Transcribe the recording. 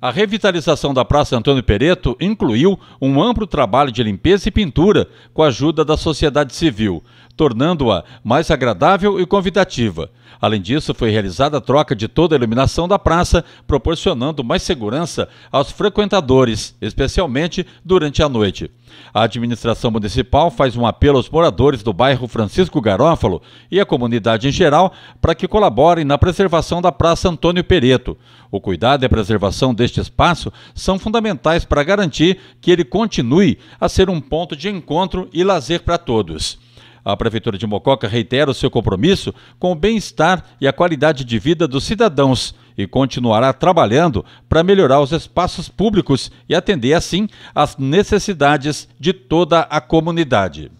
A revitalização da Praça Antônio Pereto incluiu um amplo trabalho de limpeza e pintura com a ajuda da sociedade civil, tornando-a mais agradável e convidativa. Além disso, foi realizada a troca de toda a iluminação da praça, proporcionando mais segurança aos frequentadores, especialmente durante a noite. A administração municipal faz um apelo aos moradores do bairro Francisco Garófalo e à comunidade em geral para que colaborem na preservação da Praça Antônio Pereto. O cuidado e a preservação deste deste espaço são fundamentais para garantir que ele continue a ser um ponto de encontro e lazer para todos. A Prefeitura de Mococa reitera o seu compromisso com o bem-estar e a qualidade de vida dos cidadãos e continuará trabalhando para melhorar os espaços públicos e atender, assim, às necessidades de toda a comunidade.